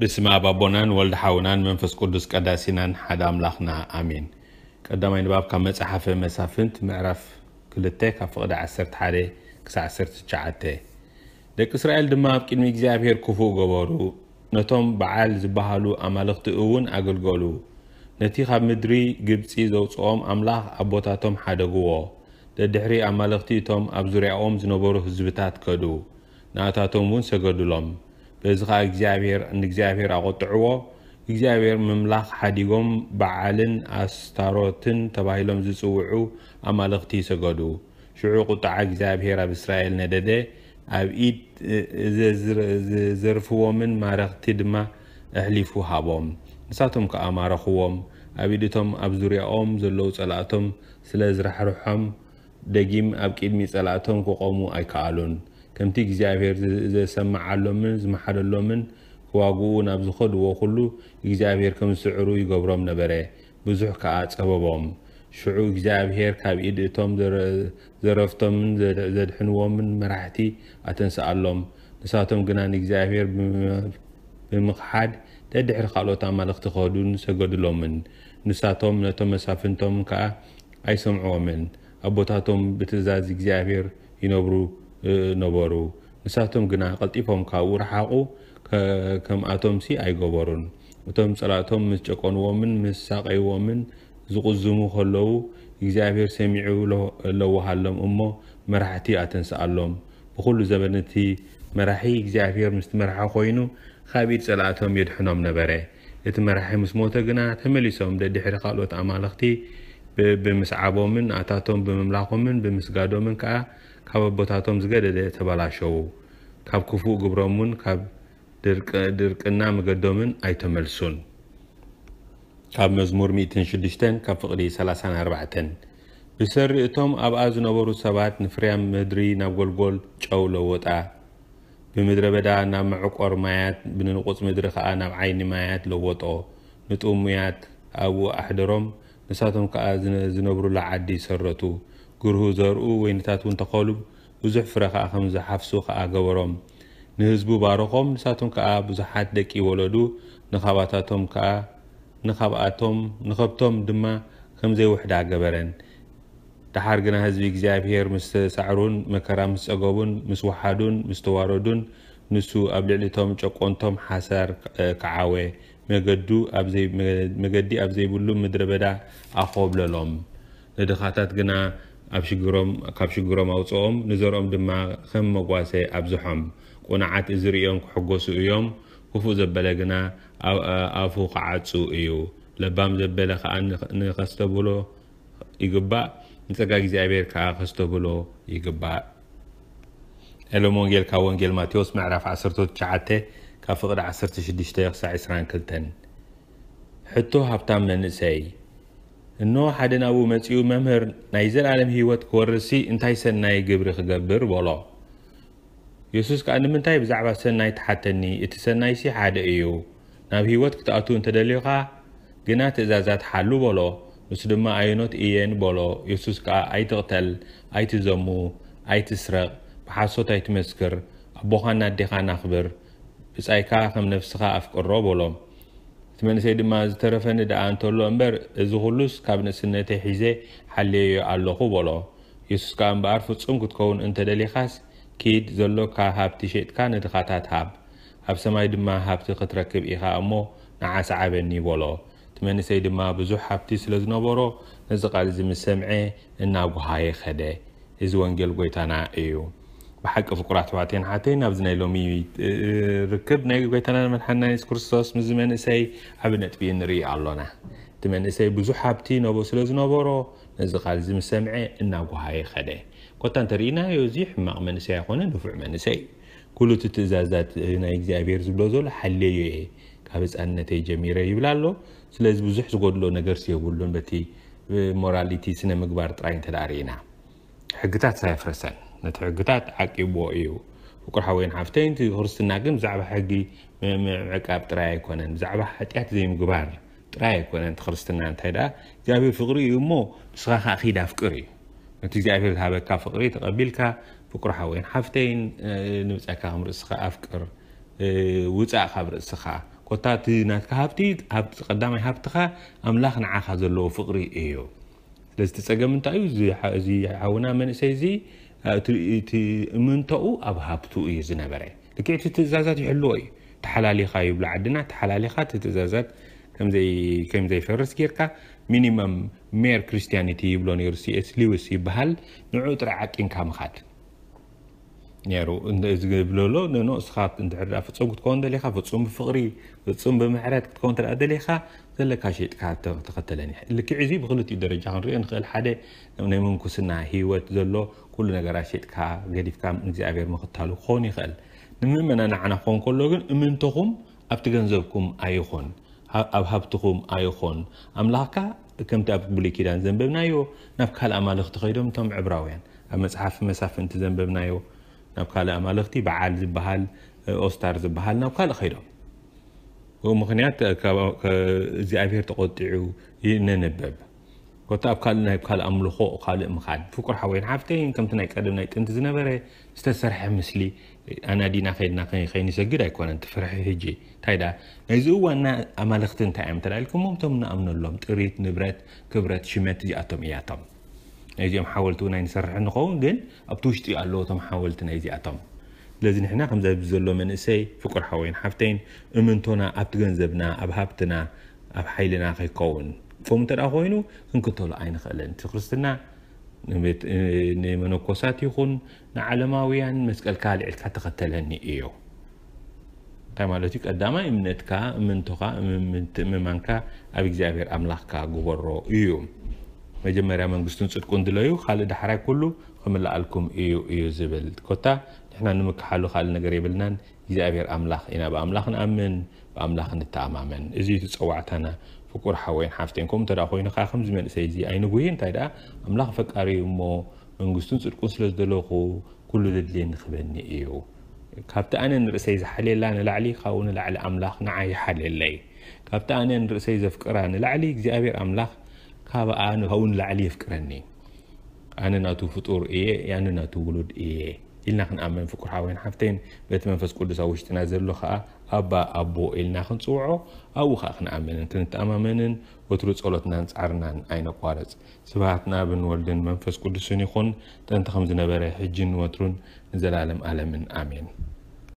ብስም ኣብ ኣቦናን ወልዲ ሓውናን መንፈስ ቅዱስ ቀዳሲናን ሓደ ኣምላኽና ኣሜን ቀዳማይ ንባብ ካብ መፅሓፈ መሳፍንት ምዕራፍ 2 ካብ ፍቕዲ 11 ክሳብ 19 ደቂ እስራኤል ድማ ኣብ ቅድሚ እግዚኣብሔር ክፉእ ገበሩ ነቶም በዓል ዝበሃሉ ኣማልኽቲ እውን ኣገልገሉ ነቲ ካብ ምድሪ ግብፂ ዘውፅኦም ኣምላኽ ኣቦታቶም ሓደግዎ ደድሕሪ ኣማልኽቲ እቶም ኣብ ዙርያኦም ዝነበሩ ህዝብታት ከዱ ንኣታቶም እውን ሰገድሎም በዚ ከዓ እግዚኣብሔር ንእግዚኣብሔር ኣቆጥዕዎ እግዚኣብሔር ምምላኽ ሓዲጎም በዓልን ኣስታሮትን ተባሂሎም ዝፅውዑ ኣማልኽቲ ይሰገዱ ሽዑ ቁጥዓ እግዚኣብሔር ኣብ እስራኤል ነደደ ኣብ ኢድ ዘርፍዎምን ማረኽቲ ድማ ኣሕሊፉ ሃቦም ንሳቶም ከዓ ማረኽዎም ኣብ ኢድቶም ኣብ ዙርያኦም ዘለዉ ፀላእቶም ስለ ዝራሕርሖም ደጊም ኣብ ቅድሚ ፀላእቶም ክቆሙ ኣይከኣሉን ከምቲ እግዚኣብሔር ዘሰማዓሎምን ዝመሓደሎምን ክዋግኡ ናብ ዝኸድዎ ኩሉ እግዚኣብሔር ከም ዝስዕሩ ይገብሮም ነበረ ብዙሕ ከዓ ፀበቦም ሽዑ እግዚኣብሔር ካብ ኢድ እቶም ዘረፍቶምን ዘድሕንዎምን መራሕቲ ኣተንስኣሎም ንሳቶም ግና ንእግዚኣብሔር ብምኽሓድ ደድሕሪ ካልኦት ኣማልኽቲ ክኸዱን ሰገድሎምን ንሳቶም ነቶም መሳፍንቶም ከዓ ኣይሰምዕዎምን ኣቦታቶም ብትእዛዝ እግዚኣብሔር ይነብሩ ነበሩ ንሳቶም ግና ቀልጢፎም ካብኡ ረሓቁ ከምኣቶም ሲ ኣይገበሩን እቶም ፀላቶም ምስ ጨቆንዎምን ምስ ሳቀይዎምን ዝቕዝሙ ከለዉ እግዚኣብሄር ሰሚዑ ለዋሃሎም እሞ መራሕቲ ኣተንስኣሎም ብኩሉ ዘበን እቲ መራሒ እግዚኣብሄር ምስቲ መርሓ ኮይኑ ካብ ኢድ ፀላእቶም የድሕኖም ነበረ እቲ መራሒ ምስ ሞተ ግና ተመሊሶም ደድሕሪ ካልኦት ኣማለኽቲ ብምስዓቦምን ኣታቶም ብምምላኾምን ብምስጋዶምን ከዓ ካብ ኣቦታቶም ዝገደደ ተበላሸው ካብ ክፉእ ግብሮምን ካብ ድርቅና መገዶምን ኣይተመልሱን ካብ መዝሙር 16 ካብ ፍቕዲ 34 ብሰሪ እቶም ኣብኣ ዝነበሩ ሰባት ንፍርያም ምድሪ ናብ ጎልጎል ጨው ለወጣ ብምድረ በዳ ናብ መዕቆር ማያት ብንንቁፅ ምድሪ ከዓ ናብ ዓይኒ ማያት ለወጦ ንጡሙያት ኣብኡ ኣሕደሮም ንሳቶም ከዓ ዝነብሩላ ዓዲ ሰረቱ ግርሁ ዘርኡ ወይነታት እውን ተኸሉ ብዙሕ ፍረ ከዓ ከም ዝሓፍሱ ከዓ ገበሮም ንህዝቡ ባረኾም ንሳቶም ከዓ ብዙሓት ደቂ ወለዱ ንኻባታቶም ከዓ ንኻብኣቶም ንኸብቶም ድማ ከም ዘይውሕዳ ገበረን ድሓር ግና ህዝቢ እግዚኣብሔር ምስ ተሳዕሩን መከራ ምስ ፀገቡን ምስ ወሓዱን ምስ ተዋረዱን ንሱ ኣብ ልዕሊቶም ጨቆንቶም ሓሰር ክዓወ መገዲ ኣብ ዘይብሉ ምድረ በዳ ኣኸብለሎም ንድኻታት ግና ካብ ሽግሮም ኣውፅኦም ንዘርኦም ድማ ከም መጓሰ ኣብዝሖም ቁንዓት እዝርእዮም ክሕጎሱ እዮም ክፉእ ዘበለ ግና ኣፉ ክዓፁ እዩ ለባም ዘበለ ከዓ ንኸስተብሎ ይግባእ ንፀጋ እግዚኣብሔር ከዓ ከስተብሎ ይግባእ ዕሎም ወንጌል ካብ ወንጌል ማቴዎስ ምዕራፍ 19 ካብ ፍቕዲ 16 ክሳብ 22 ሕቶ ሃብታም መንእሰይ እንሆ ሓደ ናብኡ መፅኡ መምህር ናይ ዘለኣለም ሂወት ክወርሲ እንታይ ሰናይ ግብሪ ክገብር በሎ የሱስ ከዓ ንምንታይ ብዛዕባ ሰናይ ተሓተኒ እቲ ሰናይ ሲ ሓደ እዩ ናብ ሂወት ክትኣት እንተደልዩኻ ግና ትእዛዛት ሓሉ በሎ ንሱ ድማ ኣይኖት እየን በሎ የሱስ ከዓ ኣይትቕተል ኣይትዘሙ ኣይትስረቕ ብሓሶት ኣይትመስክር ኣቦኻ ናዴኻ ናኽብር ብፃይካ ከም ነፍስኻ ኣፍቅሮ በሎም ቲ መንሰይ ድማ ዝተረፈኒ ድኣ እንተሎ እምበር እዚ ኹሉስ ካብ ንስነተ ሒዘ ሓልየዮ ኣለኹ በሎ የሱስከዓ እምበኣር ፍጹም ክትከውን እንተደሊኻስ ኪድ ዘሎካ ሃብቲ ሸጥካ ንድኻታት ሃብ ኣብ ሰማይ ድማ ሃብቲ ክትረክብ ኢኻ እሞ ንዓስዓበኒ ቦሎ እቲ መንሰይ ድማ ብዙሕ ሃብቲ ስለ ዝነበሮ ነዚ ቓልዚ ምስ ሰምዐ እና ጓሃየ ኸደ እዚ ወንጌል ጐይታና እዩ ብሓቂ ዝቁራ ተባዕትዮን ሓተይ ናብዚ ናይ ሎሚ ርክብ ናይ ጎይታና መድሓና የሱስ ክርስቶስ ምዝ መንእሰይ ዓብ ነጥቢ ንርኢ ኣሎና እቲ መንእሰይ ብዙሕ ሃብቲ ነቦ ስለ ዝነበሮ ነዚ ቃል እዚ ምስ ሰምዐ እናጓሃየ ከደ ኮታ እንተርኢናዮ እዚ ሕማቕ መንእሰይ ኣይኮነ ድፉዕ መንእሰይ ኩሉ እቲ ትእዛዛት ናይ እግዚኣብሔር ዝብሎ ዘሎ ሓለዮ እየ ካብ ህፃንነተይ ጀሚረ ይብላ ኣሎ ስለዚ ብዙሕ ዝጎድሎ ነገርሲ የብሉን በቲ ሞራሊቲ ስነ ምግባር ጥራይ እንተዳርኢና ሕግታት ሳያፍረሰን نت حقتات عقب وايو وكل حوين حفتين تي هرسنا جم زعب حقي م م عقب تراي كونن زعب حتي حتي زي مقبار تراي كونن تخرسنا انت هدا جابي فقري يمو بس خا خي دافكري نت جابي هذا كفقري تقبلك فكر حوين حفتين نبص اكامر سخ افكر وتع خبر سخا كوتاتي نات كهابتي هابت قدامي هابتخا املاخ نعاخذ اللو فقري ايو لازم تسجل من تعيوز زي حاونا من سيزي እቲ እምንተኡ ኣብ ሃብቱ እዩ ዝነበረ ልክ እቲ ትእዛዛት ይሕልዎ እዩ ተሓላሊኻ ይብሉ ዓድና ተሓላሊኻ እቲ ትእዛዛት ከምዘይፈርስ ጌርካ ሚኒመም ሜር ክርስቲያኒቲ ይብሎ ነይሩ ሲኤስ ሊውስ ይበሃል ንዑ ጥራይ ዓቂንካ ምኻድ ነይሩ ዝብለሎ ንኖ እስኻ እንድሕር ፍፁም ክትከውን ደሊኻ ፍፁም ብፍቕሪ ፍፁም ብምሕረት ክትከውን ተደሊኻ ዘለካ ሸጥካ ተኸተለኒ ልክዕ ዙ ብክልኡ ደረጃ ክንሪኦ ንኽእል ደ ናይ መንኩስና ሂወት ዘሎ ኩሉ ነገራት ሸጥካ ገዲፍካ እግዚኣብር ምክታሉ ክኾውን ይኽእል ንምመናናዓና ክኾን ከሎግን እምንተኹም ኣብቲ ገንዘብኩም ኣይኮን ኣብ ሃብትኩም ኣይኮን ኣምላኽካ ከምቲ ኣብ ብሉይኪዳን ዘንበብናዮ ናብ ካልእ ኣማልኽቲ ኸይዶም እቶም ዕብራውያን ኣብ መፅሓፍ መሳፍ እን ዘንበብናዮ ናብ ካልእ ኣማልእኽቲ በዓል ዝሃል ስታር ዝሃልናብ ካልእ ከይዶም ومخنيات زيافير تقطعو ننبب كنت أب قال نهيب قال أملخو قال مخاد فكر حوين حافتين كم تنايك أدو نايك أنت زنبري استسرح مسلي أنا دي نخيد نخيد نخيد نسجد أكوان أنت فرح هجي تايدا نيزو وانا أمالختن تايم ترايلكم ممتم نأمن اللهم تريد نبرت كبرت شمات جي أتم إياتم نيزو يوم حاولتو نايك نسرح نخوين جن أبتوشتي ألوتم حاولت نايزي أتم ስለዚ ንሕና ከም ዘብ ዘሎ መንእሰይ ፍቁር ሓወይን ሓፍተይን እምንቶና ኣብቲ ገንዘብና ኣብ ሃብትና ኣብ ሓይልና ከይከውን ፎም እንተ ደኣ ኮይኑ ክንክተሉ ኣይንኽእለን እቲ ክርስትና ንመነኮሳት ይኹን ንዓለማውያን መስቀልካ ልዕልካ ተኸተለኒ እዮ እንታይ ማለት እዩ ቀዳማይ እምነትካ እምንቶኻ ምእምማንካ ኣብ እግዚኣብሔር ኣምላኽካ ግበሮ እዩ መጀመርያ መንግስትን ፅድቁን ድለዩ ካልእ ዳሕራይ ኩሉ ክምልኣልኩም እዩ እዩ ዝብል ኮታ نحن نمكحلو خال نجري بلنان يزابير أملاخ إنا بأملاخ نأمن بأملاخ نتأمامن إزي تتصوعتنا فكر حوين حافتينكم ترى خوين خاخم زمن سيزي أين وين تايدا أملاخ فكاري مو من قسطن سر كسلس دلوخو كل ذدلين خبني إيو كابتا أنا نرسي زحلي لا نلعلي خاون لعل أملاخ نعاي حلي لي كابتا أنا نرسي زفكران لعلي زابير أملاخ كابا أنا خاون لعلي فكرني أنا ناتو فطور إيه يعني ناتو ولد إيه إلنا خن آمن فكر حاوين حفتين بيت منفس كل سوشت نازل له خاء أبا أبو إلنا خن صوعه أو خا خن آمن إن كنت آمن إن وترد عرنان أين قوارز سبعتنا بن ولدن منفس كل سنة خن تنت خمس نبرة حجن وترن نزل عالم آلمن آمين.